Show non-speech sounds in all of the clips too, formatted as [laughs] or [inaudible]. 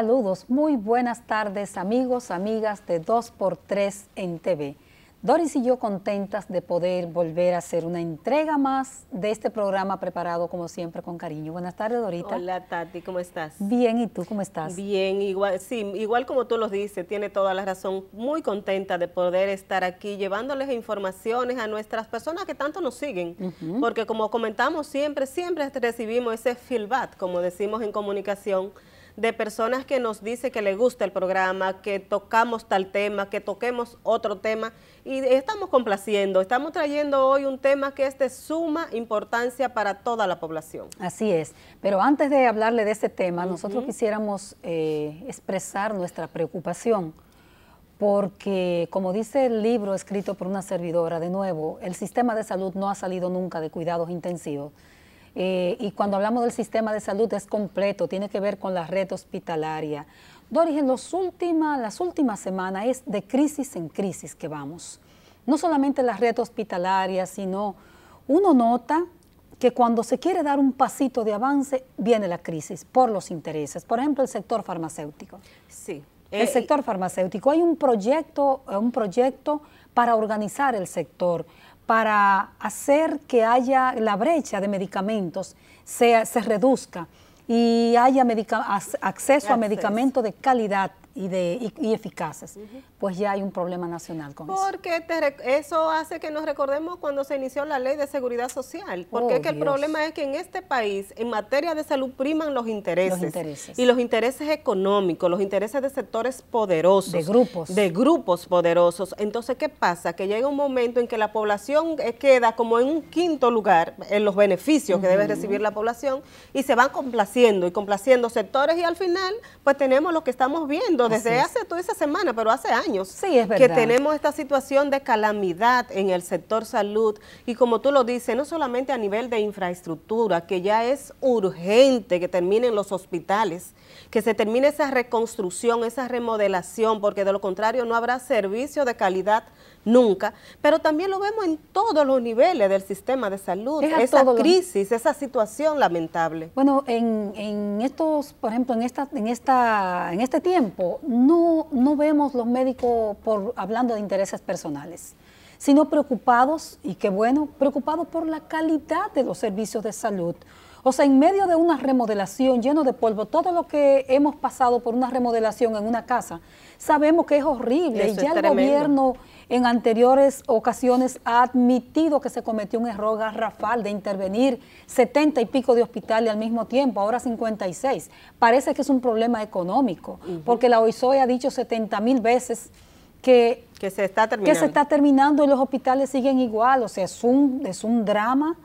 Saludos, muy buenas tardes amigos, amigas de 2x3 en TV. Doris y yo contentas de poder volver a hacer una entrega más de este programa preparado como siempre con cariño. Buenas tardes, Dorita. Hola, Tati, ¿cómo estás? Bien, ¿y tú cómo estás? Bien, igual, sí, igual como tú lo dices, tiene toda la razón. Muy contenta de poder estar aquí llevándoles informaciones a nuestras personas que tanto nos siguen, porque como comentamos siempre, siempre recibimos ese feedback, como decimos en comunicación, de personas que nos dice que le gusta el programa, que tocamos tal tema, que toquemos otro tema y estamos complaciendo, estamos trayendo hoy un tema que es de suma importancia para toda la población. Así es, pero antes de hablarle de ese tema, nosotros quisiéramos eh, expresar nuestra preocupación porque, como dice el libro escrito por una servidora, de nuevo, el sistema de salud no ha salido nunca de cuidados intensivos, eh, y cuando hablamos del sistema de salud es completo, tiene que ver con la red hospitalaria. Doris, en los las últimas semanas es de crisis en crisis que vamos. No solamente la red hospitalaria, sino uno nota que cuando se quiere dar un pasito de avance viene la crisis por los intereses. Por ejemplo, el sector farmacéutico. Sí. El sector farmacéutico. Hay un proyecto, un proyecto para organizar el sector para hacer que haya la brecha de medicamentos se reduzca y haya acceso a medicamentos de calidad y, de, y, eficaces, pues ya hay un problema nacional con porque eso. Porque eso hace que nos recordemos cuando se inició la ley de seguridad social, porque el oh, problema es que en este país, en materia de salud, priman los intereses, Y los intereses económicos, los intereses de sectores poderosos. De grupos. De grupos poderosos. Entonces, ¿qué pasa? Que llega un momento en que la población eh, queda como en un quinto lugar en los beneficios que debe recibir la población y se van complaciendo y complaciendo sectores y al final, pues tenemos lo que estamos viendo desde hace, toda esa semana, pero hace años, que tenemos esta situación de calamidad en el sector salud y como tú lo dices, no solamente a nivel de infraestructura, que ya es urgente que terminen los hospitales, que se termine esa reconstrucción, esa remodelación, porque de lo contrario no habrá servicio de calidad nunca, pero también lo vemos en todos los niveles del sistema de salud, esa crisis, esa situación lamentable. Bueno, en, en, estos, por ejemplo, en esta, en esta, en este tiempo, no, no vemos los médicos por hablando de intereses personales sino preocupados, y qué bueno, preocupados por la calidad de los servicios de salud. O sea, en medio de una remodelación lleno de polvo, todo lo que hemos pasado por una remodelación en una casa, sabemos que es horrible y ya el gobierno en anteriores ocasiones ha admitido que se cometió un error garrafal de intervenir 70 y pico de hospitales al mismo tiempo, ahora 56. Parece que es un problema económico, porque la OISOE ha dicho 70 mil veces que, se está terminando. que se está terminando y los hospitales siguen igual. O sea, es un, es un drama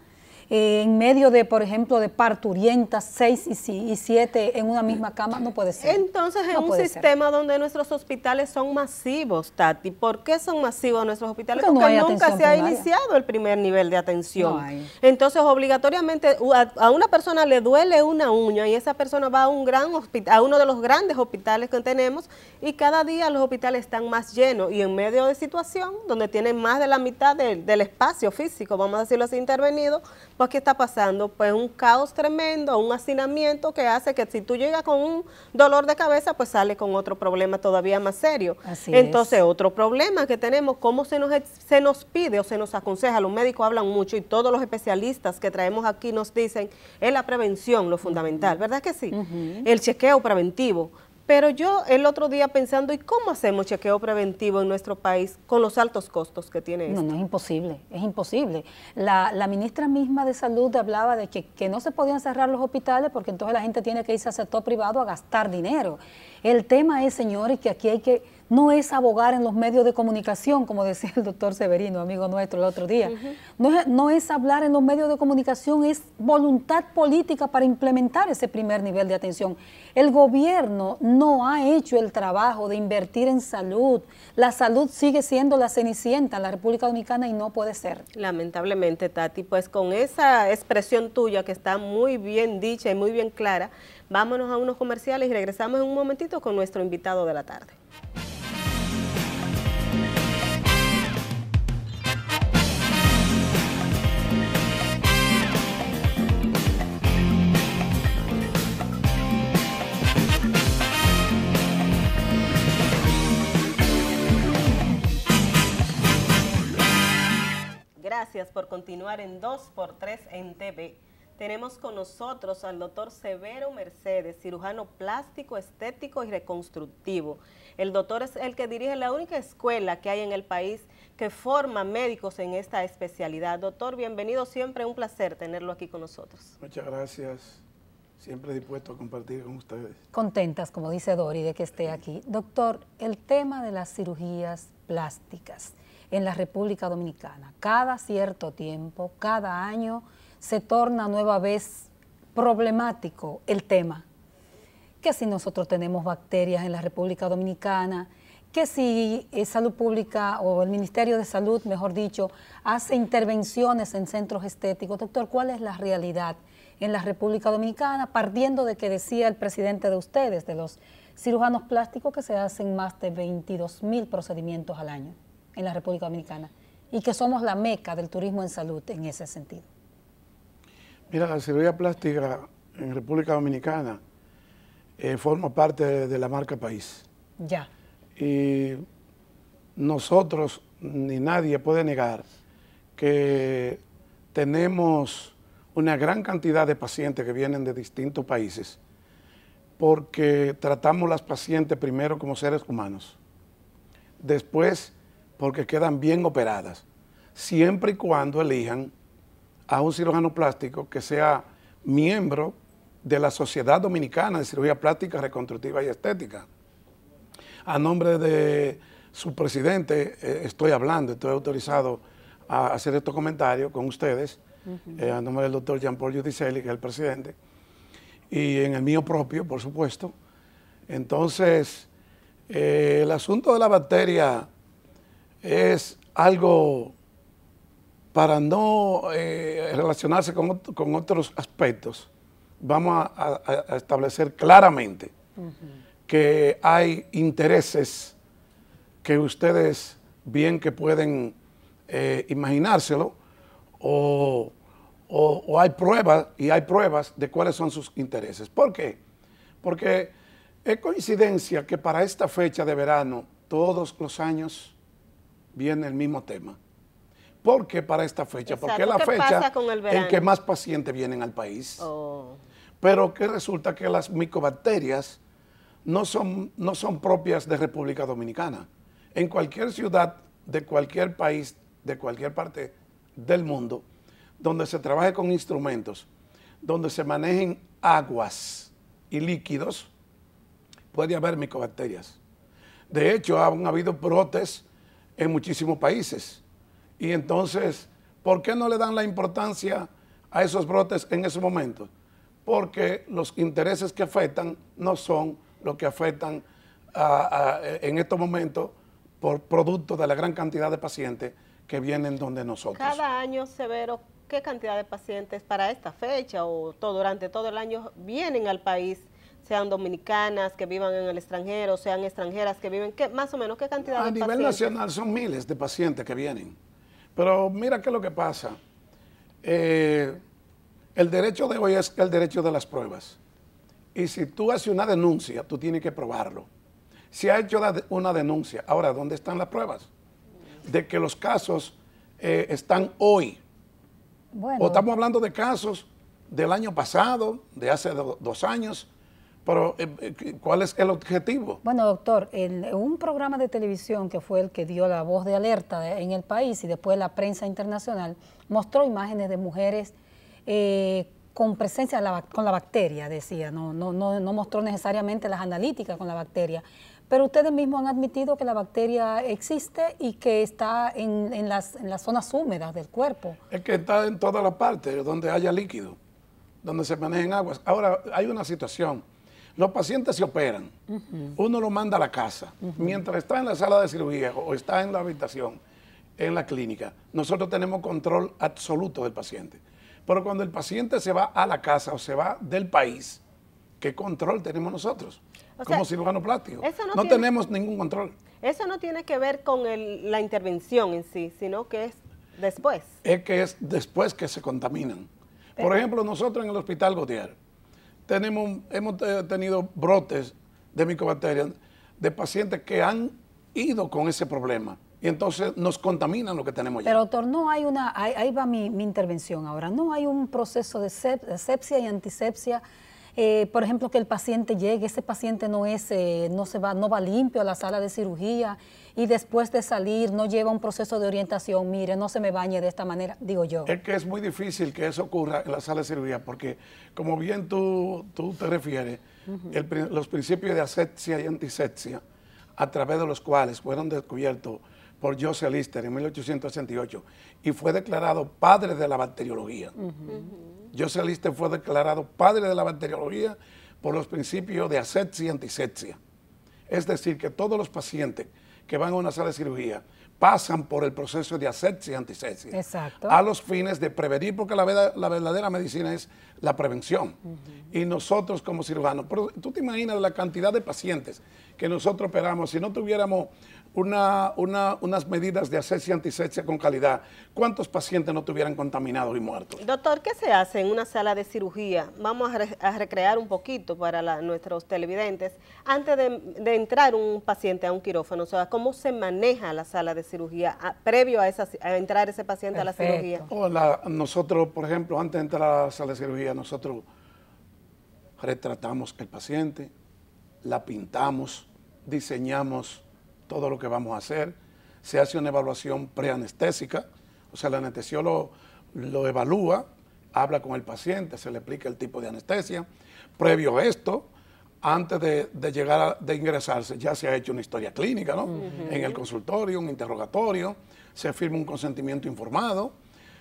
en medio de, por ejemplo, de parturientas, seis y, y siete en una misma cama, no puede ser. Entonces, es en un sistema donde nuestros hospitales son masivos, Tati, ¿por qué son masivos nuestros hospitales? Porque, nunca se ha iniciado el primer nivel de atención. Entonces, obligatoriamente, a, una persona le duele una uña y esa persona va a un gran hospital, a uno de los grandes hospitales que tenemos y cada día los hospitales están más llenos y en medio de situación donde tienen más de la mitad del espacio físico, vamos a decirlo así, intervenido, pues ¿qué está pasando? Pues un caos tremendo, un hacinamiento que hace que si tú llegas con un dolor de cabeza, pues sale con otro problema todavía más serio. Así Entonces, otro problema que tenemos, ¿cómo se nos, se nos pide o se nos aconseja? Los médicos hablan mucho y todos los especialistas que traemos aquí nos dicen, es la prevención lo fundamental, ¿verdad que sí? El chequeo preventivo pero yo el otro día pensando, ¿y cómo hacemos chequeo preventivo en nuestro país con los altos costos que tiene esto? No, no, es imposible, es imposible. La, la ministra misma de Salud hablaba de que, que, no se podían cerrar los hospitales porque entonces la gente tiene que irse al sector privado a gastar dinero. El tema es, señores, que aquí hay que no es abogar en los medios de comunicación, como decía el doctor Severino, amigo nuestro, el otro día. no, no, es, hablar en los medios de comunicación, es voluntad política para implementar ese primer nivel de atención. El gobierno no ha hecho el trabajo de invertir en salud. La salud sigue siendo la cenicienta en la República Dominicana y no puede ser. Lamentablemente, Tati, pues con esa expresión tuya que está muy bien dicha y muy bien clara, vámonos a unos comerciales y regresamos en un momentito con nuestro invitado de la tarde. Gracias por continuar en 2x3 en TV. Tenemos con nosotros al doctor Severo Mercedes, cirujano plástico, estético y reconstructivo. El doctor es el que dirige la única escuela que hay en el país que forma médicos en esta especialidad. Doctor, bienvenido, siempre un placer tenerlo aquí con nosotros. Muchas gracias, siempre dispuesto a compartir con ustedes. Contentas, como dice Dori, de que esté aquí. Doctor, el tema de las cirugías plásticas en la República Dominicana. Cada cierto tiempo, cada año, se torna nueva vez problemático el tema. ¿Qué si nosotros tenemos bacterias en la República Dominicana, ¿Qué si eh, Salud Pública o el Ministerio de Salud, mejor dicho, hace intervenciones en centros estéticos. Doctor, ¿cuál es la realidad en la República Dominicana? Partiendo de que decía el presidente de ustedes, de los cirujanos plásticos, que se hacen más de 22 mil procedimientos al año en la República Dominicana y que somos la meca del turismo en salud en ese sentido. Mira, la cirugía plástica en República Dominicana eh, forma parte de la marca país. Ya. Y nosotros ni nadie puede negar que tenemos una gran cantidad de pacientes que vienen de distintos países porque tratamos las pacientes primero como seres humanos. Después porque quedan bien operadas, siempre y cuando elijan a un cirujano plástico que sea miembro de la Sociedad Dominicana de Cirugía Plástica, Reconstructiva y Estética. A nombre de su presidente eh, estoy hablando, estoy autorizado a hacer estos comentarios con ustedes, eh, a nombre del doctor Jean-Paul Giudicelli, que es el presidente, y en el mío propio, por supuesto. Entonces, eh, el asunto de la bacteria es algo para no eh, relacionarse con, otros aspectos. Vamos a, establecer claramente que hay intereses que ustedes bien que pueden eh, imaginárselo o, hay pruebas y hay pruebas de cuáles son sus intereses. ¿Por qué? Porque es coincidencia que para esta fecha de verano, todos los años, viene el mismo tema. ¿Por qué para esta fecha? Porque es la fecha en que más pacientes vienen al país. Oh. Pero que resulta que las micobacterias no son, no son propias de República Dominicana. En cualquier ciudad, de cualquier país, de cualquier parte del mundo, donde se trabaje con instrumentos, donde se manejen aguas y líquidos, puede haber micobacterias. De hecho, han habido brotes en muchísimos países. Y entonces, ¿por qué no le dan la importancia a esos brotes en ese momento? Porque los intereses que afectan no son los que afectan ah, ah, eh, en estos momentos por producto de la gran cantidad de pacientes que vienen donde nosotros. Cada año, Severo, ¿qué cantidad de pacientes para esta fecha o todo, durante todo el año vienen al país sean dominicanas que vivan en el extranjero, sean extranjeras que viven, más o menos qué cantidad de pacientes? A nivel nacional son miles de pacientes que vienen. Pero mira qué es lo que pasa. Eh, el derecho de hoy es el derecho de las pruebas. Y si tú haces una denuncia, tú tienes que probarlo. Si ha hecho una denuncia. Ahora, ¿dónde están las pruebas? De que los casos eh, están hoy. Bueno. O estamos hablando de casos del año pasado, de hace dos años, pero, eh, eh, ¿cuál es el objetivo? Bueno, doctor, en un programa de televisión que fue el que dio la voz de alerta eh, en el país y después la prensa internacional, mostró imágenes de mujeres con presencia con la bacteria, decía, no, no, no, mostró necesariamente las analíticas con la bacteria. Pero ustedes mismos han admitido que la bacteria existe y que está en, en las, en las zonas húmedas del cuerpo. Es que está en todas las partes, donde haya líquido, donde se manejen aguas. Ahora, hay una situación los pacientes se operan, uno lo manda a la casa. Mientras está en la sala de cirugía o está en la habitación, en la clínica, nosotros tenemos control absoluto del paciente. Pero cuando el paciente se va a la casa o se va del país, ¿qué control tenemos nosotros? como cirujano plástico. Eso no, tenemos ningún control. Eso no tiene que ver con la intervención en sí, sino que es después. Es que es después que se contaminan. Por ejemplo, nosotros en el Hospital Gautier, tenemos, hemos tenido brotes de micobacterias de pacientes que han ido con ese problema. Y entonces nos contaminan lo que tenemos ya. Pero doctor, no hay una, ahí, va mi, intervención ahora, no hay un proceso de, sepsia y antisepsia. Eh, por ejemplo, que el paciente llegue, ese paciente no es, eh, no se va, no va limpio a la sala de cirugía y después de salir no lleva un proceso de orientación, mire, no se me bañe de esta manera, digo yo. Es que es muy difícil que eso ocurra en la sala de cirugía, porque como bien tú, tú te refieres, los principios de asepsia y antisepsia, a través de los cuales fueron descubiertos por Joseph Lister en 1868 y fue declarado padre de la bacteriología. Joseph Lister fue declarado padre de la bacteriología por los principios de asepsia y antisepsia. Es decir, que todos los pacientes que van a una sala de cirugía pasan por el proceso de asepsia y antisepsia. Exacto. A los fines de prevenir, porque la, la verdadera medicina es la prevención. Y nosotros como cirujanos, pero tú te imaginas la cantidad de pacientes que nosotros operamos, si no tuviéramos unas medidas de asepsia y antisepsia con calidad, ¿cuántos pacientes no tuvieran contaminados y muertos? Doctor, ¿qué se hace en una sala de cirugía? Vamos a, recrear un poquito para nuestros televidentes. Antes de, entrar un paciente a un quirófano, o sea, ¿cómo se maneja la sala de cirugía previo a, esa, entrar ese paciente a la cirugía? Hola, nosotros, por ejemplo, antes de entrar a la sala de cirugía, nosotros retratamos el paciente, la pintamos, diseñamos todo lo que vamos a hacer. Se hace una evaluación preanestésica, o sea, el anestesiólogo lo evalúa, habla con el paciente, se le explica el tipo de anestesia. Previo a esto, antes de, llegar a, ingresarse, ya se ha hecho una historia clínica, ¿no? En el consultorio, un interrogatorio, se firma un consentimiento informado,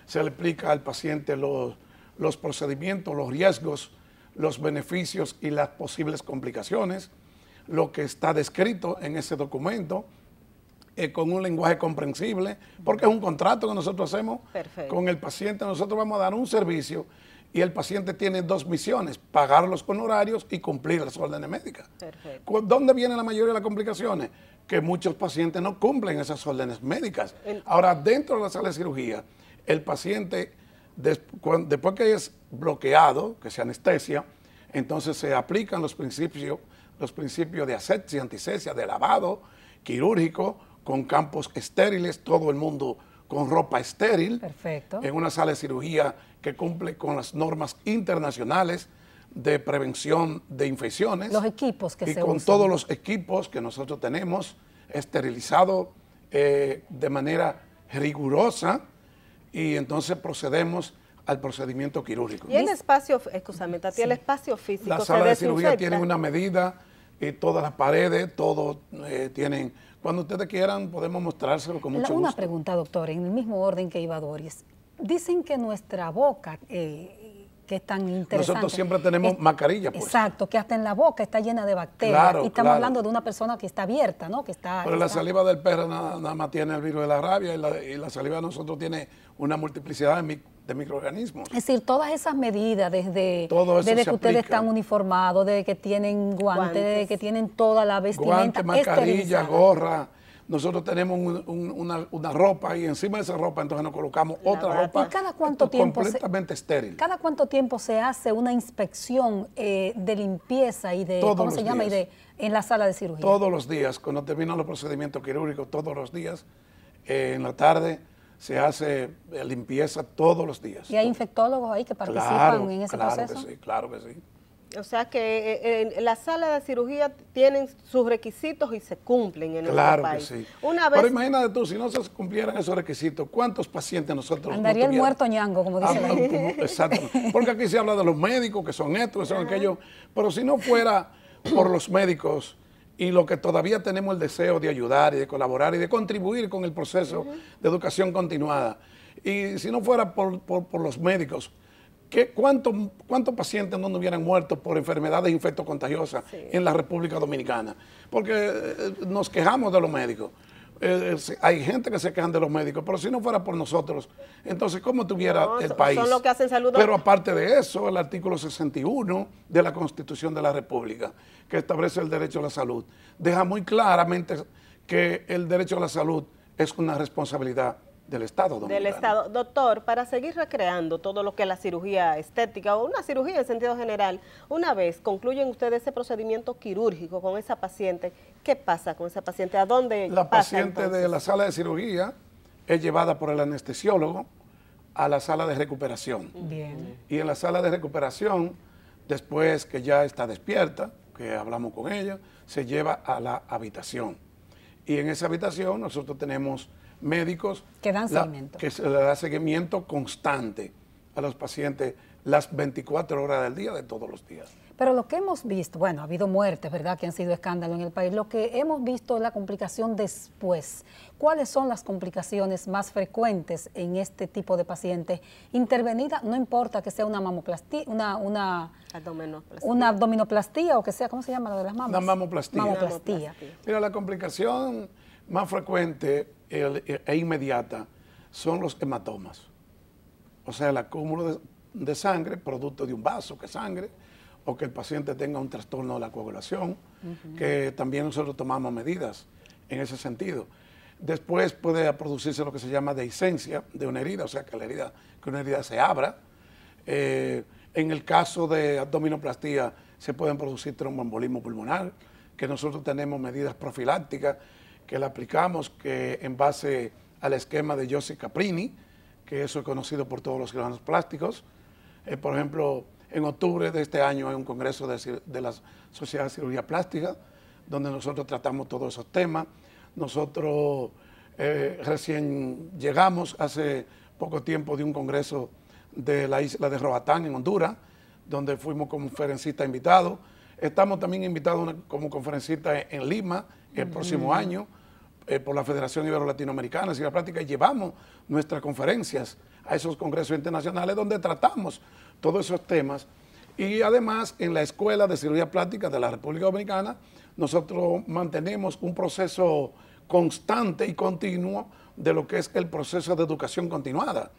se le explica al paciente los, los procedimientos, los riesgos, los beneficios y las posibles complicaciones lo que está descrito en ese documento. Eh, con un lenguaje comprensible, porque es un contrato que nosotros hacemos con el paciente. Nosotros vamos a dar un servicio y el paciente tiene dos misiones, pagar los honorarios y cumplir las órdenes médicas. ¿Dónde viene la mayoría de las complicaciones? Que muchos pacientes no cumplen esas órdenes médicas. Ahora, dentro de la sala de cirugía, el paciente, después que es bloqueado, que se anestesia, entonces se aplican los principios los principios de asepsia, antisepsia, de lavado quirúrgico, con campos estériles, todo el mundo con ropa estéril. Perfecto. En una sala de cirugía que cumple con las normas internacionales de prevención de infecciones. Los equipos que y con todos los equipos que nosotros tenemos esterilizado eh, de manera rigurosa y entonces procedemos al procedimiento quirúrgico. Y el espacio, excusame, el espacio físico. La sala de cirugía tiene una medida, y eh, todas las paredes, todos eh, tienen. Cuando ustedes quieran, podemos mostrárselo con mucho la, una pregunta, doctor, en el mismo orden que iba Doris. Dicen que nuestra boca, eh, que es tan interesante. Nosotros siempre tenemos mascarillas mascarilla. Pues. Exacto, que hasta en la boca está llena de bacterias. y estamos hablando de una persona que está abierta, ¿no? Que está, Pero la saliva del perro nada, más tiene el virus de la rabia y la, y la saliva de nosotros tiene una multiplicidad de de microorganismos. Es decir, todas esas medidas desde, que ustedes están uniformados, desde que tienen guantes, desde que tienen toda la vestimenta. Guantes, mascarilla, gorra. Nosotros tenemos una, ropa y encima de esa ropa entonces nos colocamos otra ropa. ¿Y cada cuánto tiempo completamente estéril. ¿Cada cuánto tiempo se hace una inspección eh, de limpieza y de cómo se llama y de en la sala de cirugía? Todos los días, cuando terminan los procedimientos quirúrgicos, todos los días eh, en la tarde se hace eh, limpieza todos los días. ¿Y hay infectólogos ahí que participan en ese claro Que sí, claro que sí. O sea que eh, en la sala de cirugía tienen sus requisitos y se cumplen en el país. Claro que sí. Una vez... Pero imagínate tú, si no se cumplieran esos requisitos, ¿cuántos pacientes nosotros Andaría el muerto ñango, como dicen. Ah, exacto. Porque aquí se habla de los médicos, que son estos, que son aquellos. Pero si no fuera por los médicos, y lo que todavía tenemos el deseo de ayudar y de colaborar y de contribuir con el proceso de educación continuada. Y si no fuera por, los médicos, ¿cuántos cuánto pacientes no hubieran muerto por enfermedades infectocontagiosas contagiosas en la República Dominicana? Porque eh, nos quejamos de los médicos. Eh, eh, hay gente que se quejan de los médicos, pero si no fuera por nosotros, entonces, ¿cómo tuviera el país? que Pero aparte de eso, el artículo 61 de la Constitución de la República, que establece el derecho a la salud, deja muy claramente que el derecho a la salud es una responsabilidad del Estado doctor. Del Estado. Doctor, para seguir recreando todo lo que es la cirugía estética o una cirugía en sentido general, una vez concluyen ustedes ese procedimiento quirúrgico con esa paciente, ¿qué pasa con esa paciente? ¿A dónde La paciente de la sala de cirugía es llevada por el anestesiólogo a la sala de recuperación. Y en la sala de recuperación, después que ya está despierta, que hablamos con ella, se lleva a la habitación. Y en esa habitación nosotros tenemos médicos que dan seguimiento. que se le da seguimiento constante a los pacientes las 24 horas del día de todos los días. Pero lo que hemos visto, bueno, ha habido muertes, ¿verdad?, que han sido escándalo en el país. Lo que hemos visto es la complicación después. ¿Cuáles son las complicaciones más frecuentes en este tipo de pacientes? Intervenida, no importa que sea una mamoplastía, una, una, abdominoplastía. o que sea, ¿cómo se llama la de las mamas? Una mamoplastía. Mira, la complicación más frecuente e, e inmediata son los hematomas. O sea, el acúmulo de, sangre, producto de un vaso que sangre, o que el paciente tenga un trastorno de la coagulación, que también nosotros tomamos medidas en ese sentido. Después puede producirse lo que se llama dehiscencia de una herida, o sea, que, la herida, que una herida se abra. Eh, en el caso de abdominoplastía se pueden producir tromboembolismo pulmonar, que nosotros tenemos medidas profilácticas que la aplicamos que en base al esquema de José Caprini, que eso es conocido por todos los ciudadanos plásticos. Eh, por ejemplo, en octubre de este año hay un congreso de, la Sociedad de Cirugía Plástica, donde nosotros tratamos todos esos temas. Nosotros eh, recién llegamos hace poco tiempo de un congreso de la isla de Robatán, en Honduras, donde fuimos conferencistas invitados. Estamos también invitados como conferencistas en Lima, el próximo año eh, por la Federación Ibero-Latinoamericana de Cirugía Plástica, llevamos nuestras conferencias a esos congresos internacionales donde tratamos todos esos temas. Y además en la Escuela de Cirugía Plástica de la República Dominicana nosotros mantenemos un proceso constante y continuo de lo que es el proceso de educación continuada,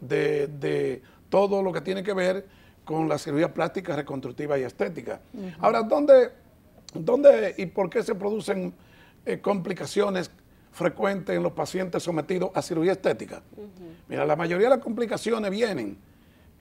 de, todo lo que tiene que ver con la cirugía plástica, reconstructiva y estética. Ahora, ¿dónde ¿Dónde y por qué se producen eh, complicaciones frecuentes en los pacientes sometidos a cirugía estética? Mira, la mayoría de las complicaciones vienen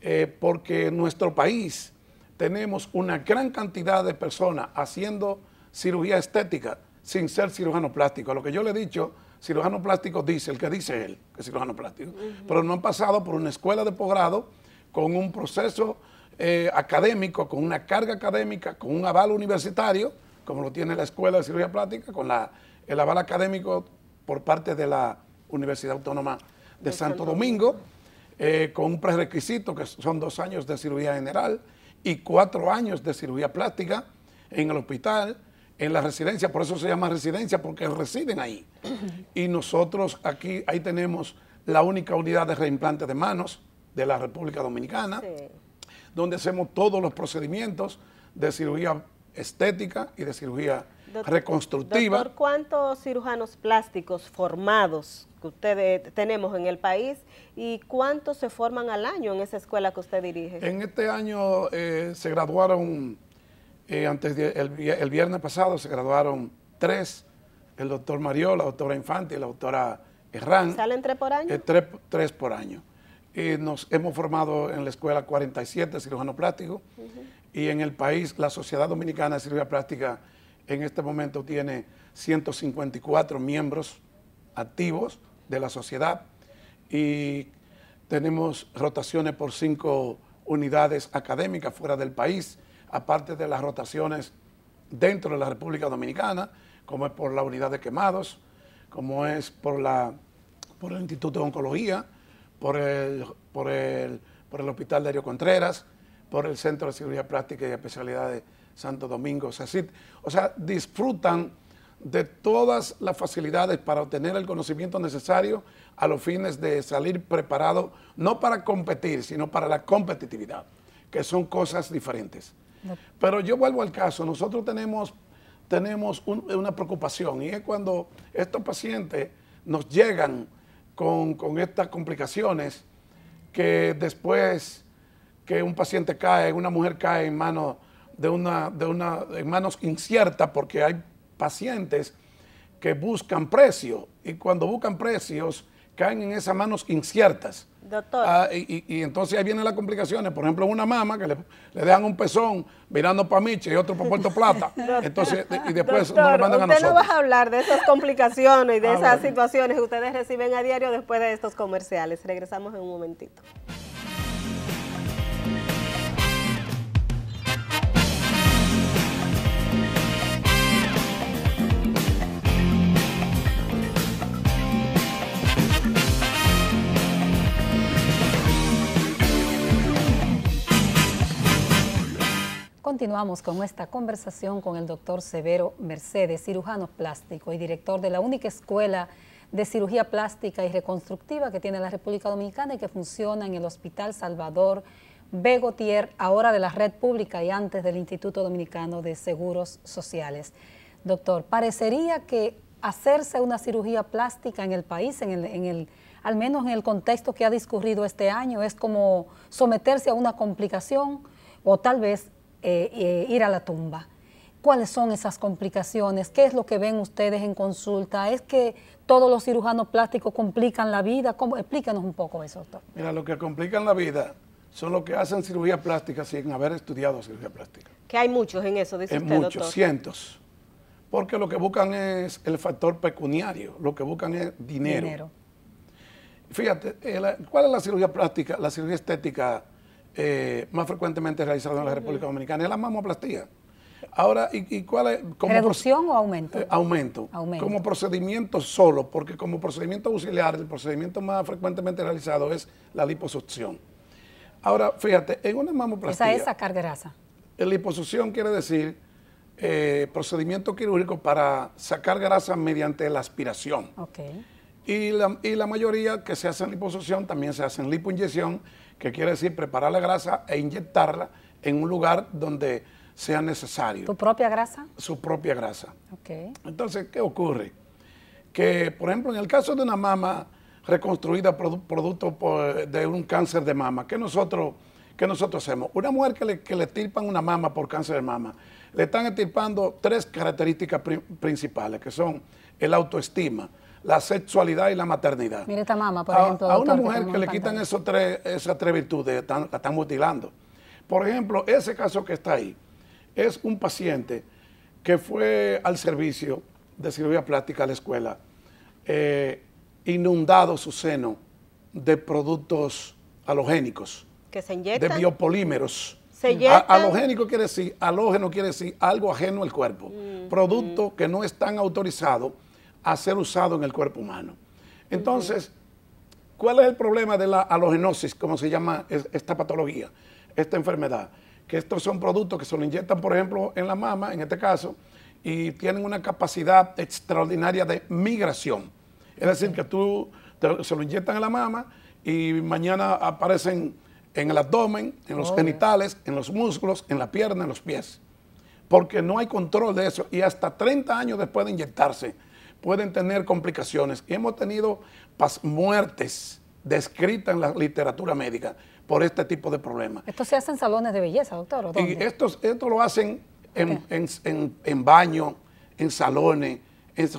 eh, porque en nuestro país tenemos una gran cantidad de personas haciendo cirugía estética sin ser cirujano plástico. A lo que yo le he dicho, cirujano plástico dice, el que dice él, que es cirujano plástico, pero no han pasado por una escuela de posgrado con un proceso eh, académico, con una carga académica, con un aval universitario, como lo tiene la Escuela de Cirugía Plástica, con la, el aval académico por parte de la Universidad Autónoma de, Santo, Domingo, eh, con un prerequisito que son dos años de cirugía general y cuatro años de cirugía plástica en el hospital, en la residencia, por eso se llama residencia, porque residen ahí. [coughs] Y nosotros aquí, ahí tenemos la única unidad de reimplante de manos de la República Dominicana donde hacemos todos los procedimientos de cirugía estética y de cirugía reconstructiva. Doctor, ¿cuántos cirujanos plásticos formados que ustedes eh, tenemos en el país y cuántos se forman al año en esa escuela que usted dirige? En este año eh, se graduaron, eh, antes el, viernes pasado se graduaron tres, el doctor Mario, la doctora Infante y la doctora Herrán. ¿Salen tres por año? tres por año nos hemos formado en la escuela 47 cirujano plástico y en el país la Sociedad Dominicana de Cirugía Plástica en este momento tiene 154 miembros activos de la sociedad y tenemos rotaciones por cinco unidades académicas fuera del país, aparte de las rotaciones dentro de la República Dominicana, como es por la unidad de quemados, como es por, la, por el Instituto de Oncología, por el, por el, por el Hospital Darío Contreras, por el Centro de Cirugía Práctica y Especialidad de Santo Domingo. O sea, disfrutan de todas las facilidades para obtener el conocimiento necesario a los fines de salir preparado, no para competir, sino para la competitividad, que son cosas diferentes. Pero yo vuelvo al caso, nosotros tenemos, tenemos una preocupación y es cuando estos pacientes nos llegan con, estas complicaciones que después que un paciente cae, una mujer cae en manos de una, en manos inciertas, porque hay pacientes que buscan precios y cuando buscan precios caen en esas manos inciertas. Doctor. Ah, y, entonces ahí vienen las complicaciones. Por ejemplo, una mamá que le, dejan un pezón mirando para Miche y otro para Puerto Plata. [laughs] y después nos lo mandan a nosotros. Usted no va a hablar de esas complicaciones y de ah, esas situaciones que ustedes reciben a diario después de estos comerciales. Regresamos en un momentito. Continuamos con esta conversación con el doctor Severo Mercedes, cirujano plástico y director de la única escuela de cirugía plástica y reconstructiva que tiene la República Dominicana y que funciona en el Hospital Salvador Begotier, ahora de la red pública y antes del Instituto Dominicano de Seguros Sociales. Doctor, parecería que hacerse una cirugía plástica en el país, en el, en el, al menos en el contexto que ha discurrido este año, es como someterse a una complicación o tal vez eh, eh, ir a la tumba. ¿Cuáles son esas complicaciones? ¿Qué es lo que ven ustedes en consulta? ¿Es que todos los cirujanos plásticos complican la vida? ¿Cómo? Explícanos un poco eso, doctor. Mira, lo que complican la vida son los que hacen cirugía plástica sin haber estudiado cirugía plástica. Que hay muchos en eso, dice en muchos, cientos. Porque lo que buscan es el factor pecuniario, lo que buscan es dinero. dinero. Fíjate, eh, ¿cuál es la cirugía plástica? La cirugía estética eh, más frecuentemente realizado en la República Dominicana, es la mamoplastía. Ahora, ¿y, cuál es? ¿Reducción o eh, aumento? aumento? Como procedimiento solo, porque como procedimiento auxiliar, el procedimiento más frecuentemente realizado es la liposucción. Ahora, fíjate, en una mamoplastía... Esa es sacar grasa. La eh, liposucción quiere decir procedimiento quirúrgico para sacar grasa mediante la aspiración. Y la, mayoría que se hace en liposucción también se hacen lipoinyección, que quiere decir preparar la grasa e inyectarla en un lugar donde sea necesario. ¿Tu propia grasa? Su propia grasa. Okay. Entonces, ¿qué ocurre? Que, por ejemplo, en el caso de una mama reconstruida producto de un cáncer de mama, ¿qué nosotros, nosotros hacemos? Una mujer que le, que una mama por cáncer de mama, le están estirpando tres características principales, que son el autoestima, la sexualidad y la maternidad. Mire esta mamá, por ejemplo. A, una mujer que, le quitan tres, esas tres virtudes, la están mutilando. Por ejemplo, ese caso que está ahí es un paciente que fue al servicio de cirugía plástica a la escuela, eh, inundado su seno de productos halogénicos. Que se inyectan. De biopolímeros. Se halogénico quiere decir, halógeno quiere decir algo ajeno al cuerpo. Mm, producto productos mm. que no están autorizados a ser usado en el cuerpo humano. Entonces, ¿cuál es el problema de la halogenosis, como se llama esta patología, esta enfermedad? Que estos son productos que se lo inyectan, por ejemplo, en la mama, en este caso, y tienen una capacidad extraordinaria de migración. Es decir, que tú se lo inyectan en la mama y mañana aparecen en el abdomen, en los oh, genitales, en los músculos, en la pierna, en los pies. Porque no hay control de eso. Y hasta 30 años después de inyectarse, pueden tener complicaciones. hemos tenido muertes descritas en la literatura médica por este tipo de problemas. ¿Esto se hace en salones de belleza, doctor? Y esto lo hacen en, en, baños, en salones, en,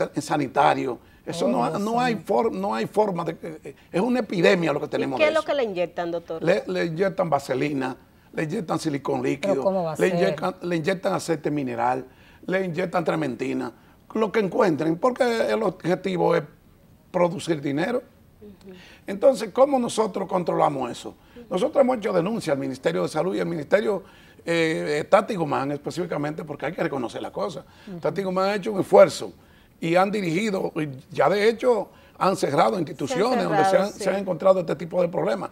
Eso no, oh, hay forma no hay forma de... Eh, es una epidemia lo que tenemos. ¿Qué es lo que le inyectan, doctor? Le, inyectan vaselina, le inyectan silicón líquido, le, le inyectan aceite mineral, le inyectan trementina lo que encuentren, porque el objetivo es producir dinero. Entonces, ¿cómo nosotros controlamos eso? Nosotros hemos hecho denuncias al Ministerio de Salud y al Ministerio eh, eh, Tati Guzmán específicamente, porque hay que reconocer la cosa. Tati Guzmán ha hecho un esfuerzo y han dirigido, ya de hecho han cerrado instituciones donde se han, encontrado este tipo de problemas.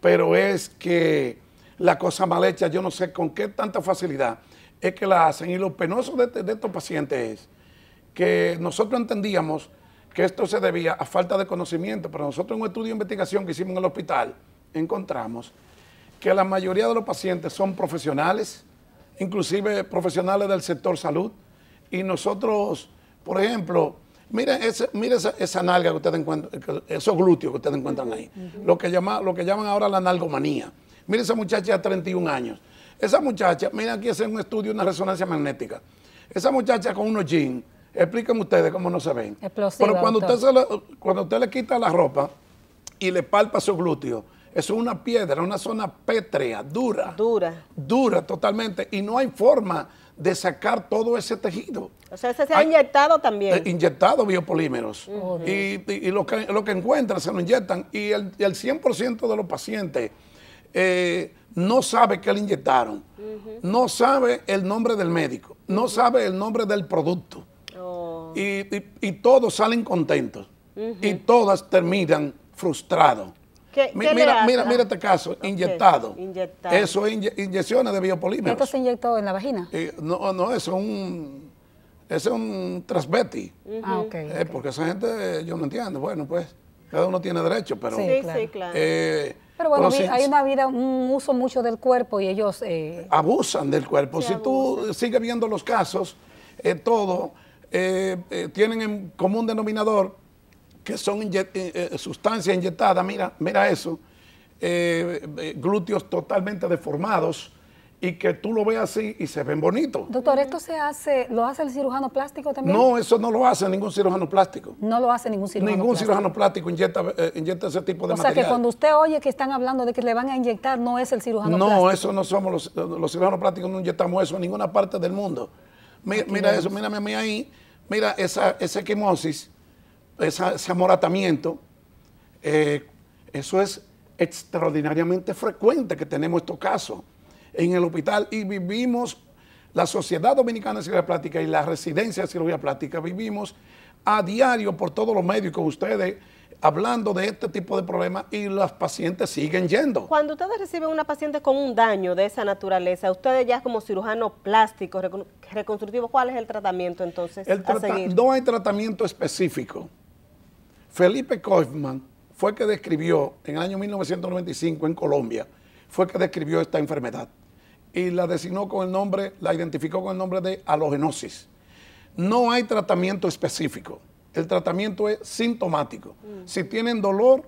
Pero es que la cosa mal hecha, yo no sé con qué tanta facilidad es que la hacen. Y lo penoso de este, estos pacientes es que nosotros entendíamos que esto se debía a falta de conocimiento, pero nosotros en un estudio de investigación que hicimos en el hospital encontramos que la mayoría de los pacientes son profesionales, inclusive profesionales del sector salud, y nosotros, por ejemplo, miren, ese, esa, nalga que ustedes encuentran, esos glúteos que ustedes encuentran ahí, lo, que llaman ahora la nalgomanía. Miren esa muchacha de 31 años. Esa muchacha, miren aquí hacen un estudio, una resonancia magnética. Esa muchacha con unos jeans Explíquenme ustedes cómo no se ven. Pero cuando usted, le, quita la ropa y le palpa su glúteo, eso es una piedra, una zona pétrea, dura. Dura. Dura totalmente. Y no hay forma de sacar todo ese tejido. O sea, ese se ha inyectado también. Eh, inyectado biopolímeros. Oh, y, lo, que, lo, encuentran se lo inyectan. Y el, 100% de los pacientes eh, no sabe qué le inyectaron. No sabe el nombre del médico. No sabe el nombre del producto. Y, y, todos salen contentos. Y todas terminan frustrados. mira, ah? mira, este caso, inyectado. Eso es inyecciones de biopolímeros. ¿Esto se inyectó en la vagina? Eh, no, no, eso es un, eso es un transbeti. Ah, eh, porque esa gente, yo no entiendo. Bueno, pues, cada uno tiene derecho, pero... Eh, pero bueno, hay una vida, un uso mucho del cuerpo y ellos... Abusan del cuerpo. Si tú sigues viendo los casos, todo eh, eh, tienen en común denominador que son eh, sustancias inyectadas, mira, mira eso, glúteos totalmente deformados y que tú lo ves así y se ven bonitos. Doctor, ¿esto se hace, lo hace el cirujano plástico también? No, eso no lo hace ningún cirujano plástico. No lo hace ningún cirujano plástico. Ningún cirujano plástico inyecta, inyecta ese tipo de O sea que cuando usted oye que están hablando de que le van a inyectar, no es el cirujano plástico. No, eso no somos los, los cirujanos plásticos, no inyectamos eso en ninguna parte del mundo. Mira, eso, mírame a mí ahí. Mira esa, esa equimosis, ese amoratamiento. Eh, eso es extraordinariamente frecuente que tenemos estos casos en el hospital y vivimos, la Sociedad Dominicana de Cirugía Plástica y la Residencia de Cirugía Plástica, vivimos a diario por todos los médicos, ustedes hablando de este tipo de problemas y las pacientes siguen yendo. Cuando ustedes reciben una paciente con un daño de esa naturaleza, ustedes ya como cirujano plástico, reconstructivo, ¿cuál es el tratamiento entonces? no hay tratamiento específico. Felipe Kaufman fue el que describió en el año 1995 en Colombia, fue el que describió esta enfermedad y la designó con el nombre, la identificó con el nombre de halogenosis. No hay tratamiento específico. El tratamiento es sintomático. Si tienen dolor,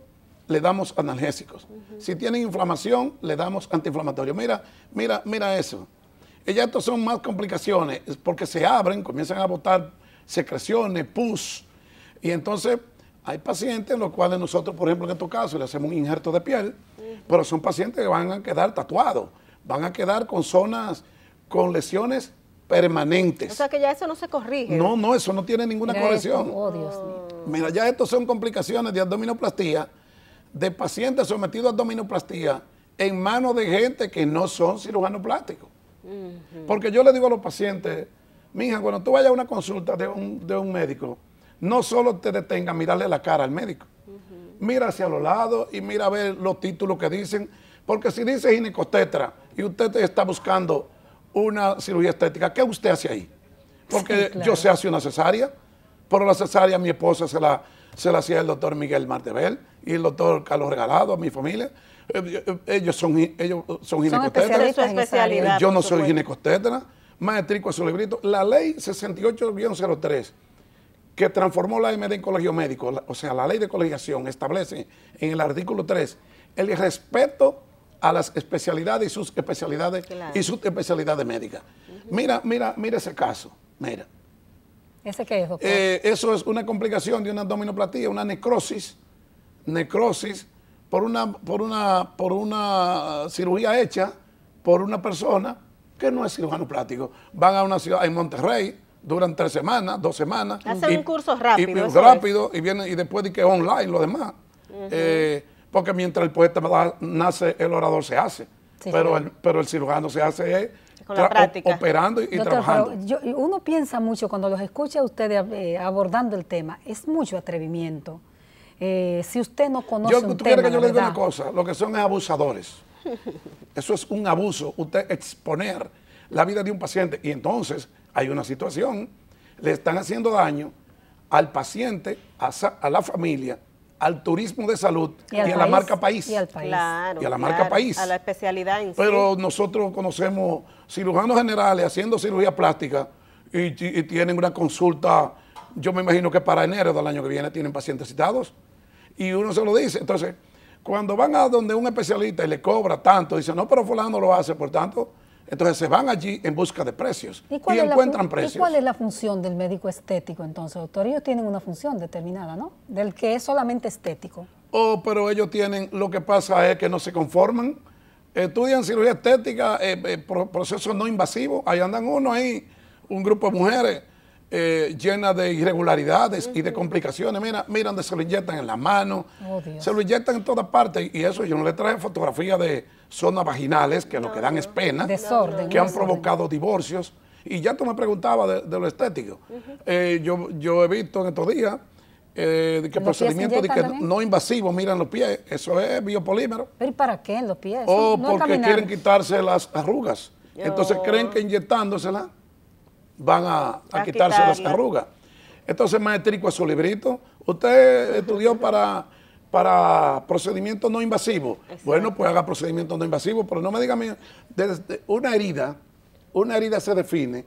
le damos analgésicos. Si tienen inflamación, le damos antiinflamatorio. Mira, mira, mira eso. Y ya son más complicaciones, porque se abren, comienzan a botar secreciones, pus. Y entonces hay pacientes en los cuales nosotros, por ejemplo, en estos caso, le hacemos un injerto de piel, pero son pacientes que van a quedar tatuados, van a quedar con zonas, con lesiones permanentes. O sea que ya eso no se corrige. No, no, eso no tiene ninguna corrección. Oh, Dios mío. Mira, ya estos son complicaciones de abdominoplastía, de pacientes sometidos a abdominoplastía en manos de gente que no son cirujanos plásticos. Porque yo le digo a los pacientes, mija, cuando tú vayas a una consulta de un, médico, no solo te detenga a mirarle la cara al médico, mira hacia los lados y mira a ver los títulos que dicen, porque si dice ginecostetra y usted está buscando una cirugía estética, ¿qué usted hace ahí? Porque yo sé hace una cesárea, pero la cesárea mi esposa se la, se la hacía el doctor Miguel Martebel y el doctor Carlos Regalado, a mi familia. Eh, eh, eh, ellos son, ellos son yo no soy ginecostetra, maestrico es su librito. La ley 68-03 que transformó la MD en colegio médico, o sea, la ley de colegiación establece en el artículo 3 el respeto a las especialidades y sus especialidades y sus especialidades médicas. Mira, mira, mira ese caso, mira. ¿Ese qué es, eh, eso es una complicación de una dominoplatía una necrosis, necrosis por una, por una, por una cirugía hecha por una persona que no es cirujano plástico. Van a una ciudad, en Monterrey, duran tres semanas, dos semanas. Hacen un curso rápido. Y, rápido, y, vienen, y después de que online, lo demás porque mientras el poeta nace, el orador se hace. pero, el, cirujano se hace eh, operando y, trabajando. uno piensa mucho cuando los escucha a ustedes eh, abordando el tema, es mucho atrevimiento. Eh, si usted no conoce yo, un tú tema, que yo le diga una cosa, lo que son abusadores. [laughs] Eso es un abuso, usted exponer la vida de un paciente. Y entonces hay una situación, le están haciendo daño al paciente, a la familia, al turismo de salud y, a la marca país. Y, al país. y a la marca país. A la especialidad en Pero nosotros conocemos cirujanos generales haciendo cirugía plástica y, tienen una consulta, yo me imagino que para enero del año que viene tienen pacientes citados. Y uno se lo dice. Entonces, cuando van a donde un especialista y le cobra tanto, dice, no, pero fulano lo hace, por tanto, entonces se van allí en busca de precios y, encuentran precios. ¿Y cuál es la función del médico estético entonces, doctor? Ellos tienen una función determinada, ¿no? Del que es solamente estético. Oh, pero ellos tienen, lo que pasa es que no se conforman, estudian cirugía estética, eh, eh, procesos no invasivos, ahí andan uno ahí, un grupo de mujeres eh, llenas de irregularidades y de complicaciones, mira, miran, se lo inyectan en la mano, oh, se lo inyectan en todas partes y eso yo no le traje fotografía de zonas vaginales, que lo que dan es pena, que han provocado divorcios. Y ya tú me preguntabas de, lo estético. Eh, yo, yo he visto en estos días eh, que procedimientos de que no invasivos, miran los pies, eso es biopolímero. ¿Pero y para qué en los pies? Oh, o porque quieren quitarse las arrugas. Entonces creen que inyectándoselas van a, quitarse las arrugas. Entonces, maestrico es su librito, usted estudió para para procedimientos no invasivos. Bueno, pues haga procedimientos no invasivos, pero no me diga desde una herida, una herida se define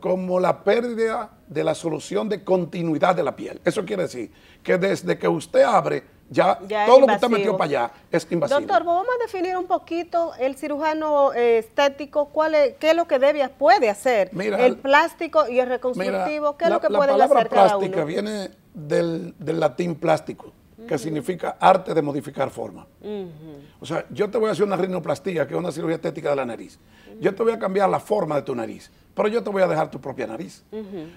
como la pérdida de la solución de continuidad de la piel. Eso quiere decir que desde que usted abre, ya, todo lo que usted metió para allá es invasivo. Doctor, vamos a definir un poquito el cirujano eh, estético, cuál es, qué es lo que debe, puede hacer, el plástico y el reconstructivo, qué es lo que puede hacer cada uno. La palabra plástica viene del latín plástico, que significa arte de modificar forma. O sea, yo te voy a hacer una rinoplastía, que es una cirugía estética de la nariz. Yo te voy a cambiar la forma de tu nariz, pero yo te voy a dejar tu propia nariz.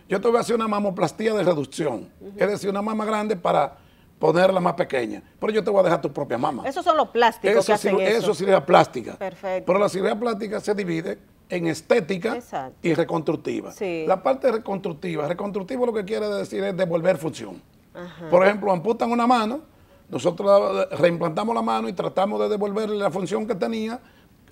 Yo te voy a hacer una mamoplastía de reducción, es decir, una mama grande para ponerla más pequeña, pero yo te voy a dejar tu propia mama. Esos son los plásticos eso que hacen eso. es cirugía plástica. Perfecto. Pero la cirugía plástica se divide en estética y reconstructiva. La parte reconstructiva, reconstructivo lo que quiere decir es devolver función. Por ejemplo, amputan una mano, nosotros reimplantamos la mano y tratamos de devolverle la función que tenía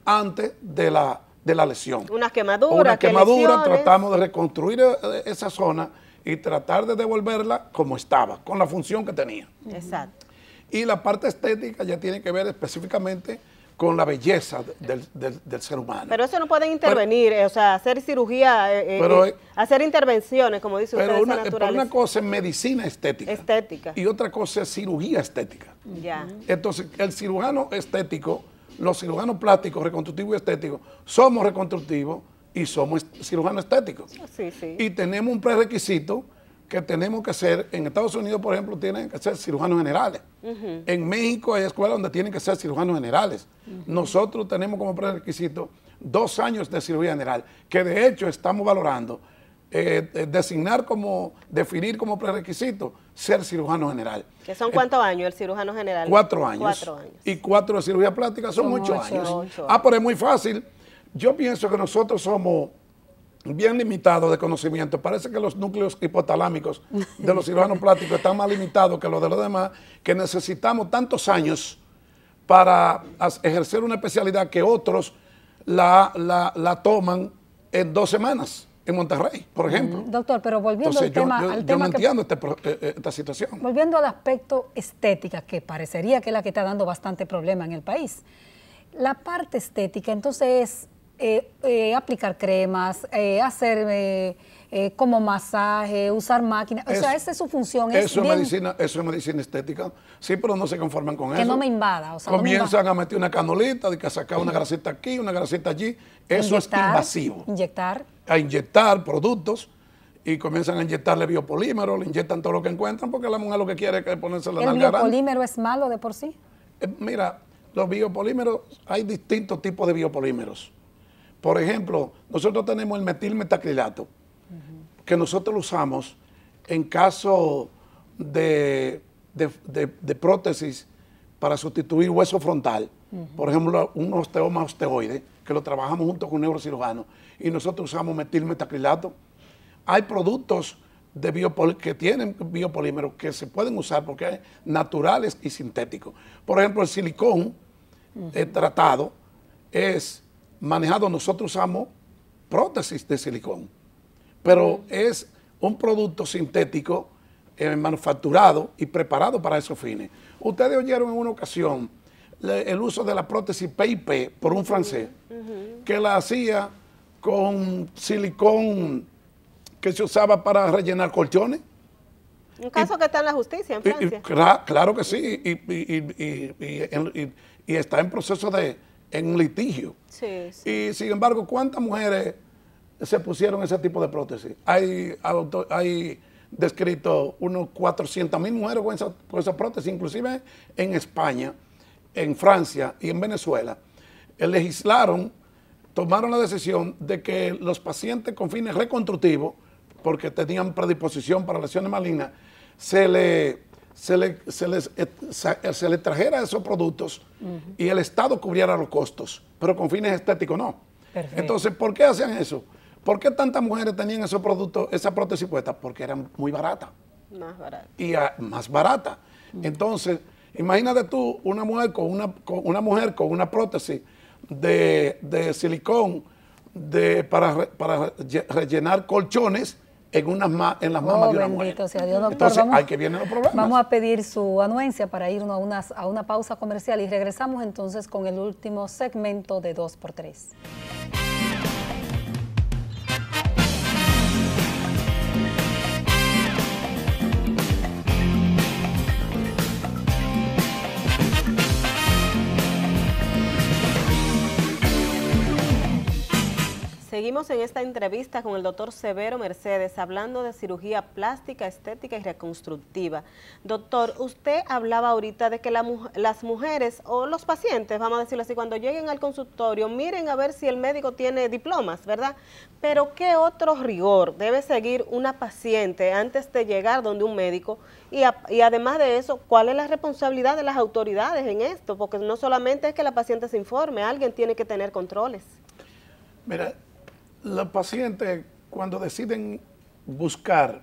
antes de la, de la lesión. Una quemadura. Una quemadura, tratamos de reconstruir eh, esa zona y tratar de devolverla como estaba, con la función que tenía. Exacto. Y la parte estética ya tiene que ver específicamente con la belleza del, del, ser humano. Pero eso no pueden intervenir, eh, o sea, hacer cirugía, eh, eh, hacer intervenciones, como dice usted, una, pero una cosa es medicina estética. Estética. Y otra cosa es cirugía estética. Ya. Entonces, el cirujano estético, los cirujanos plásticos, reconstructivos y estéticos, somos reconstructivos y somos cirujanos estéticos. Sí, sí. Y tenemos un prerequisito que tenemos que ser, en Estados Unidos, por ejemplo, tienen que ser cirujanos generales. En México hay escuelas donde tienen que ser cirujanos generales. Nosotros tenemos como prerequisito dos años de cirugía general, que de hecho estamos valorando eh, eh, designar como, definir como prerequisito ser cirujano general. ¿Que son cuántos años el cirujano general? Cuatro años. Cuatro años. Y cuatro de cirugía plástica son, muchos años. Ah, pero es muy fácil. Yo pienso que nosotros somos bien limitado de conocimiento. Parece que los núcleos hipotalámicos de los cirujanos plásticos están más limitados que los de los demás, que necesitamos tantos años para ejercer una especialidad que otros la, la, toman en dos semanas en Monterrey, por mm, ejemplo. doctor, pero volviendo al tema... Yo, al tema este eh, eh, esta situación. Volviendo al aspecto estética, que parecería que es la que está dando bastante problema en el país. La parte estética, entonces, es eh, eh, aplicar cremas, eh, hacer eh, como masaje, usar máquinas. O sea, esa es su función. Es eso, es medicina, eso es medicina estética. Sí, pero no se conforman con eso. Que no me invada. O sea, Comienzan a meter una canolita, de que sacar una grasita aquí, una grasita allí. Eso es invasivo. Inyectar. A inyectar productos y comienzan a inyectarle biopolímeros le inyectan todo lo que encuentran, porque la mujer lo que quiere es ponerse la ¿El ¿El biopolímero es malo de por sí? mira, los biopolímeros, hay distintos tipos de biopolímeros por ejemplo, nosotros tenemos el metil metacrilato que nosotros usamos en caso de, prótesis para sustituir hueso frontal. Por ejemplo, un osteoma osteoide, que lo trabajamos junto con neurocirujano y nosotros usamos metilmetacrilato. Hay productos de que tienen biopolímeros que se pueden usar porque son naturales y sintéticos. Por ejemplo, el silicón eh, tratado es manejado, nosotros usamos prótesis de silicón, pero es un producto sintético eh, manufacturado y preparado para esos fines. Ustedes oyeron en una ocasión el uso de la prótesis PIP por un francés que la hacía con silicón que se usaba para rellenar colchones. Un caso que está en la justicia en Francia. claro que sí, y, está en proceso de, en litigio. Y sin embargo, ¿cuántas mujeres se pusieron ese tipo de prótesis? Hay, auto, hay descrito unos 400 mil mujeres con esa, con esa prótesis, inclusive en España, en Francia y en Venezuela. Legislaron, tomaron la decisión de que los pacientes con fines reconstructivos, porque tenían predisposición para lesiones malignas, se le se les, eh, eh, se les trajera esos productos y el Estado cubriera los costos, pero con fines estéticos no. Entonces, ¿por qué hacían eso? ¿Por qué tantas mujeres tenían esos productos, esa prótesis puesta? Porque era muy barata. Ah, más barata. Y más barata. Entonces, imagínate tú una mujer con una, con una mujer con una prótesis de, de silicón de, para, para rellenar colchones en, las mamas de una mujer. Entonces, hay que vienen los problemas. Vamos a pedir su anuencia para irnos a, a una pausa comercial y regresamos entonces con el último segmento de 2x3. Seguimos en esta entrevista con el doctor Severo Mercedes hablando de cirugía plástica, estética y reconstructiva. Doctor, usted hablaba ahorita de que las mujeres o los pacientes, vamos a decirlo así, cuando lleguen al consultorio, miren a ver si el médico tiene diplomas, ¿verdad? Pero ¿qué otro rigor debe seguir una paciente antes de llegar donde un médico? Y, y además de eso, ¿cuál es la responsabilidad de las autoridades en esto? Porque no solamente es que la paciente se informe, alguien tiene que tener controles. Mira, los pacientes, cuando deciden buscar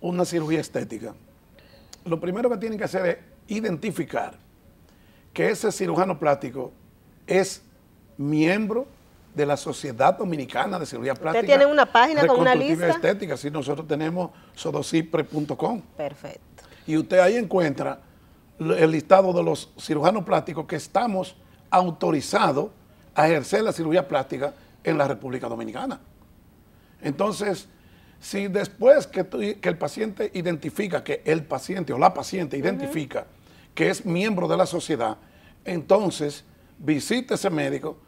una cirugía estética, lo primero que tienen que hacer es identificar que ese cirujano plástico es miembro de la Sociedad Dominicana de Cirugía Plástica. Usted tiene una página con una lista. estética, sí, nosotros tenemos sodocipre.com. Perfecto. Y usted ahí encuentra el listado de los cirujanos plásticos que estamos autorizados a ejercer la cirugía plástica en la República Dominicana. Entonces, si después que, que el paciente identifica, que el paciente o la paciente identifica que es miembro de la sociedad, entonces visite ese médico,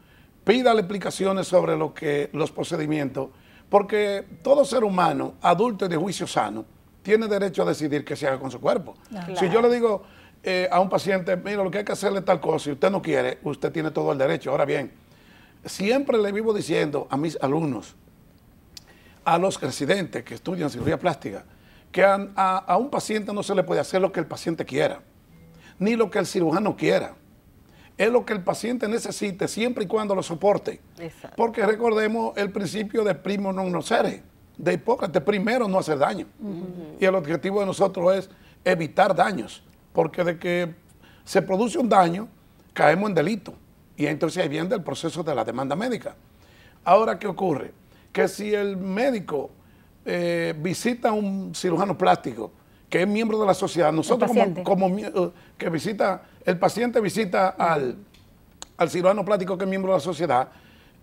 pídale explicaciones sobre lo que, los procedimientos, porque todo ser humano, adulto y de juicio sano, tiene derecho a decidir qué se haga con su cuerpo. Si yo le digo eh, a un paciente, mira, lo que hay que hacerle tal cosa, si usted no quiere, usted tiene todo el derecho. Ahora bien, siempre le vivo diciendo a mis alumnos, a los residentes que estudian cirugía plástica, que a, un paciente no se le puede hacer lo que el paciente quiera, ni lo que el cirujano quiera. Es lo que el paciente necesite siempre y cuando lo soporte. Porque recordemos el principio de primo non nocere, de Hipócrates, primero no hacer daño. Y el objetivo de nosotros es evitar daños, porque de que se produce un daño, caemos en delito. Y entonces ahí viene el proceso de la demanda médica. Ahora, ¿qué ocurre? Que si el médico eh, visita a un cirujano plástico que es miembro de la sociedad, nosotros como, eh, que visita, el paciente visita al, al, cirujano plástico que es miembro de la sociedad,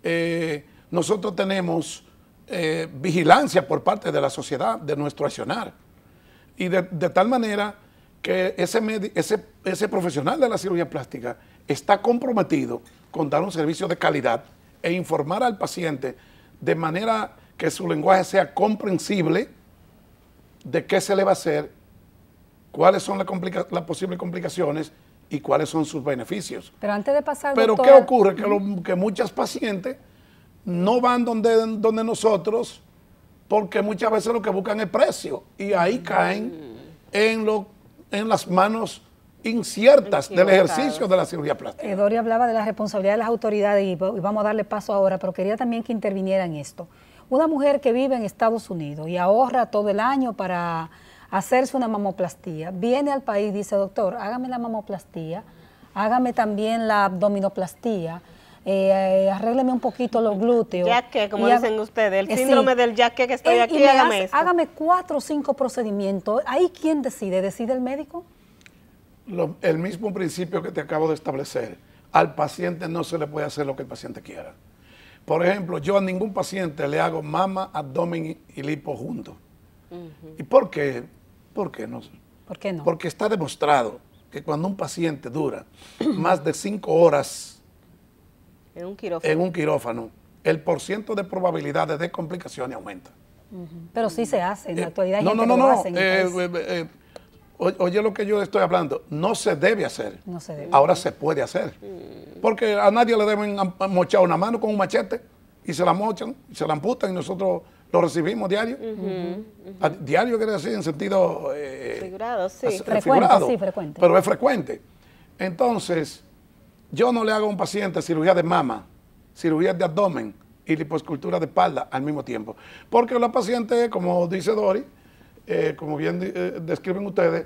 eh, nosotros tenemos vigilancia por parte de la sociedad de nuestro accionar. Y de, tal manera que ese, ese, ese profesional de la cirugía plástica está comprometido con dar un servicio de calidad e informar al paciente de manera que su lenguaje sea comprensible de qué se le va a hacer, cuáles son las, posibles complicaciones y cuáles son sus beneficios. Pero antes de pasar, Pero ¿qué ocurre? Que, que muchas pacientes no van donde, donde nosotros porque muchas veces lo que buscan es precio y ahí caen mm. en, en las manos inciertas del ejercicio de la cirugía plástica. Eh, Doria hablaba de la responsabilidad de las autoridades y, vamos a darle paso ahora, pero quería también que interviniera en esto. Una mujer que vive en Estados Unidos y ahorra todo el año para hacerse una mamoplastía, viene al país y dice, doctor, hágame la mamoplastía, hágame también la abdominoplastía, eh, eh un poquito los glúteos. Ya que como dicen ustedes, el eh, síndrome del ya que estoy aquí, hágame, hágame cuatro o cinco procedimientos. ¿Ahí quién decide? ¿Decide el médico? el mismo principio que te acabo de establecer. Al paciente no se le puede hacer lo que el paciente quiera. Por ejemplo, yo a ningún paciente le hago mama, abdomen y lipo junto. ¿Y por qué? ¿Por qué no? ¿Por no? Porque está demostrado que cuando un paciente dura [clears throat] más de cinco horas en un quirófano, el porcentaje de probabilidades de complicaciones aumenta. Pero sí se hace, en la eh, actualidad no, no, no, Oye lo que yo estoy hablando, no se debe hacer. Ahora se puede hacer. Porque a nadie le deben mochar una mano con un machete y se la mochan, se la amputan y nosotros lo recibimos diario. Diario quiere decir en sentido... Eh, figurado, sí. frecuente, sí, frecuente. Pero es frecuente. Entonces, yo no le hago a un paciente cirugía de mama, cirugía de abdomen y liposcultura de espalda al mismo tiempo. Porque la paciente, como dice Dori, eh, como bien eh, describen ustedes, eh,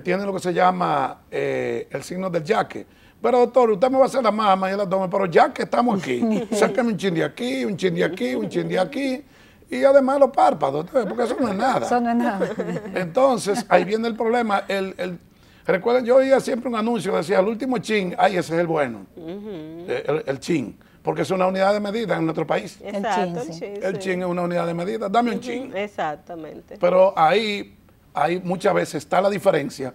tiene tienen lo que se llama el signo del yaque. Pero doctor, usted me va a hacer la mama y el abdomen, pero ya que estamos aquí, [laughs] sáqueme un chin de aquí, un chin de aquí, un chin de aquí, y además los párpados, porque eso no es nada. Eso no es nada. Entonces, ahí viene el problema. El, recuerden, yo oía siempre un anuncio, decía, el último chin, ay, ese es el bueno, el, el chin porque es una unidad de medida en nuestro país. Exacto, el chin. Sí. es una unidad de medida. Dame un chin. Exactamente. Pero ahí, ahí muchas veces está la diferencia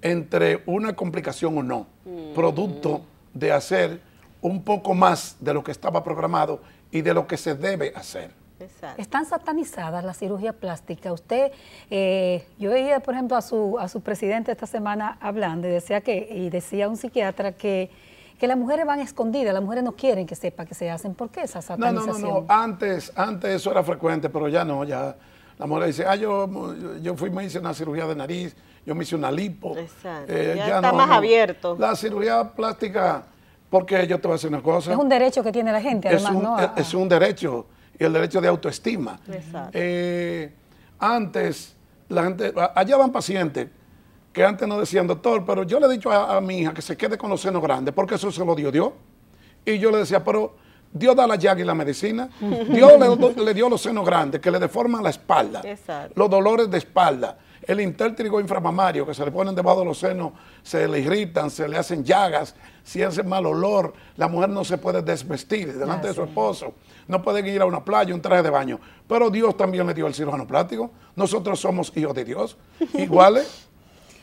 entre una complicación o no, mm. producto de hacer un poco más de lo que estaba programado y de lo que se debe hacer. Exacto. Están satanizadas las cirugías plásticas. Usted, eh, yo oía, por ejemplo, a su, a su presidente esta semana hablando y decía que, y decía un psiquiatra que que las mujeres van escondidas, las mujeres no quieren que sepa que se hacen. ¿Por qué esa satanización? No, no, no, Antes, antes eso era frecuente, pero ya no, ya. La mujer dice, ah, yo, yo fui, me hice una cirugía de nariz, yo me hice una lipo. Exacto. Eh, ya, está más abierto. La cirugía plástica, porque yo te voy a hacer una cosa. Es un derecho que tiene la gente, además, es un, ¿no? Es un derecho, y el derecho de autoestima. Exacto. Eh, antes, la gente, allá van pacientes que antes no decían, doctor, pero yo le he dicho a, mi hija que se quede con los senos grandes, porque eso se lo dio Dios. Y yo le decía, pero Dios da la llaga y la medicina. [laughs] Dios le, dio los senos grandes, que le deforman la espalda, los dolores de espalda, el intértrigo inframamario, que se le ponen debajo de los senos, se le irritan, se le hacen llagas, si hace mal olor, la mujer no se puede desvestir delante de su esposo, no puede ir a una playa, un traje de baño. Pero Dios también le dio el cirujano plástico. Nosotros somos hijos de Dios, [laughs] iguales.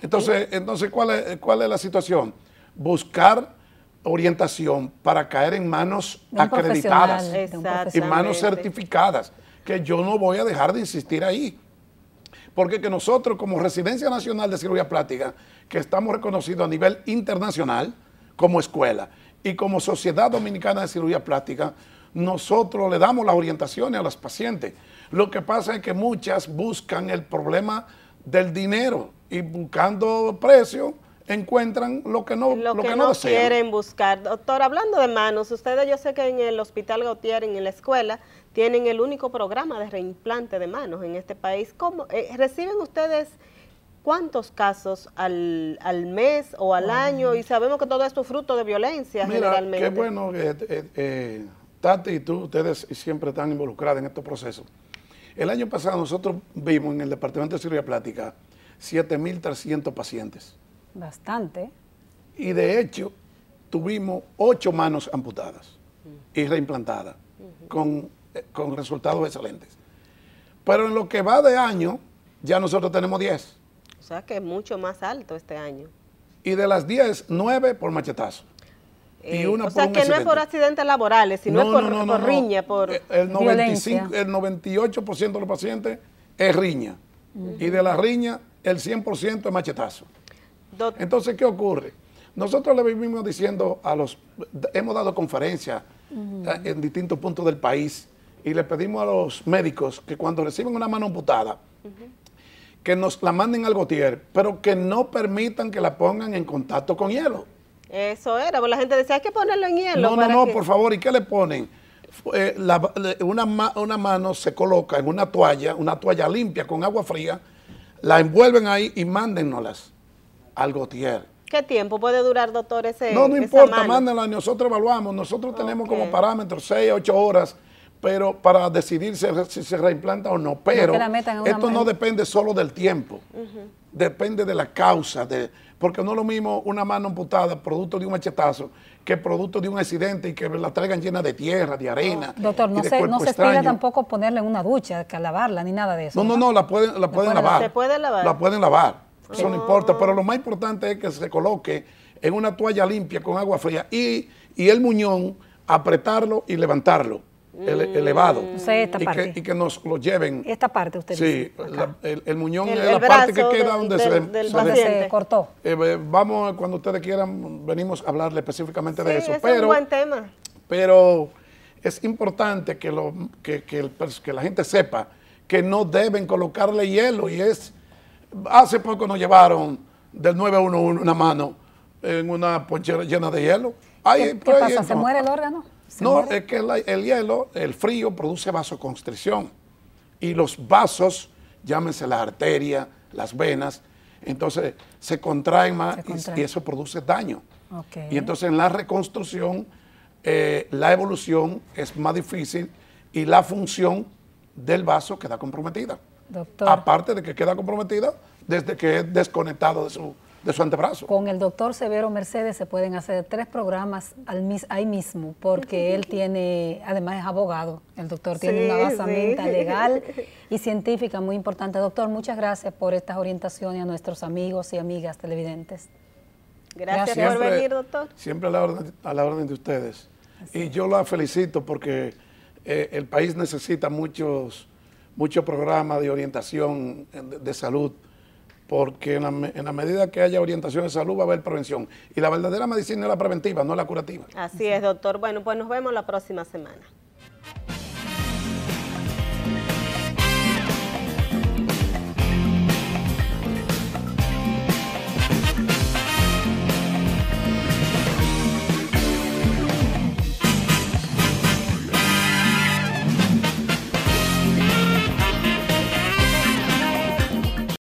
Entonces, entonces ¿cuál, es, ¿cuál es la situación? Buscar orientación para caer en manos acreditadas, en manos certificadas, que yo no voy a dejar de insistir ahí. Porque que nosotros como Residencia Nacional de Cirugía Plástica, que estamos reconocidos a nivel internacional como escuela y como Sociedad Dominicana de Cirugía Plástica, nosotros le damos las orientaciones a las pacientes. Lo que pasa es que muchas buscan el problema del dinero, y buscando precios encuentran lo que no lo, lo que, no, quieren buscar. Doctor, hablando de manos, ustedes yo sé que en el Hospital Gautier, en la escuela, tienen el único programa de reimplante de manos en este país. ¿Cómo eh, reciben ustedes cuántos casos al, mes o al año? Y sabemos que todo esto es fruto de violencia Mira, generalmente. qué bueno que eh, eh, Tati y tú, ustedes siempre están involucrados en estos procesos. El año pasado nosotros vimos en el Departamento de Cirugía Plática 7.300 pacientes. Bastante. Y de hecho, tuvimos ocho manos amputadas y reimplantadas, con, eh, con, resultados excelentes. Pero en lo que va de año, ya nosotros tenemos 10. O sea que es mucho más alto este año. Y de las 10, 9 por machetazo. y eh, una o sea que no es por accidentes laborales, sino por, riña, por eh, el, 95, el 98% de los pacientes es riña. Y de la riña, el 100% es machetazo. Entonces, ¿qué ocurre? Nosotros le vivimos diciendo a los, hemos dado conferencias eh, en distintos puntos del país y le pedimos a los médicos que cuando reciben una mano amputada, que nos la manden al gotier, pero que no permitan que la pongan en contacto con hielo. Eso era, porque la gente decía, hay que ponerlo en hielo. No, no, no, por favor, ¿y qué le ponen? Eh, una mano se coloca en una toalla, una toalla limpia con agua fría, la envuelven ahí y mándennoslas al Gotier. ¿Qué tiempo puede durar, doctor, ese No, no importa, mándenla, nosotros evaluamos. Nosotros tenemos como parámetro 6, 8 horas pero para decidir si, se reimplanta o no. Pero esto no depende solo del tiempo, depende de la causa, de, porque no es lo mismo una mano amputada producto de un machetazo que producto de un accidente y que la traigan llena de tierra, de arena. doctor, no, se, no se espera tampoco ponerle una ducha, que lavarla, ni nada de eso. No, no, no, la pueden, la pueden, lavar. Se puede lavar. La pueden lavar. Eso no oh. importa. Pero lo más importante es que se coloque en una toalla limpia con agua fría y, y el muñón apretarlo y levantarlo elevado. Mm. y, Que, y que nos lo lleven. Esta parte usted Sí, el, muñón es la parte que queda donde se, cortó. Eh, vamos, cuando ustedes quieran, venimos a hablarle específicamente de eso. pero, un buen tema. Pero es importante que, lo, que, que, que la gente sepa que no deben colocarle hielo y es... Hace poco nos llevaron del 911 una mano en una ponchera llena de hielo. Ahí, pues pasa? ¿Se muere el órgano? no, es que el, hielo, el frío produce vasoconstricción y los vasos, llámense la arteria, las venas, entonces se contraen más Y, eso produce daño. Y entonces en la reconstrucción, eh, la evolución es más difícil y la función del vaso queda comprometida. Doctor. Aparte de que queda comprometida desde que es desconectado de su de su antebrazo. Con el doctor Severo Mercedes se pueden hacer tres programas ahí mismo, porque [laughs] él tiene, además es abogado, el doctor tiene una basamenta legal [laughs] y científica muy importante. Doctor, muchas gracias por estas orientaciones a nuestros amigos y amigas televidentes. Gracias, por venir, doctor. Siempre a la orden, de ustedes. Y yo la felicito porque eh, el país necesita muchos, muchos programas de orientación eh, de salud porque en la, medida que haya orientación de salud va a haber prevención. Y la verdadera medicina es la preventiva, no la curativa. Así es, doctor. Bueno, pues nos vemos la próxima semana.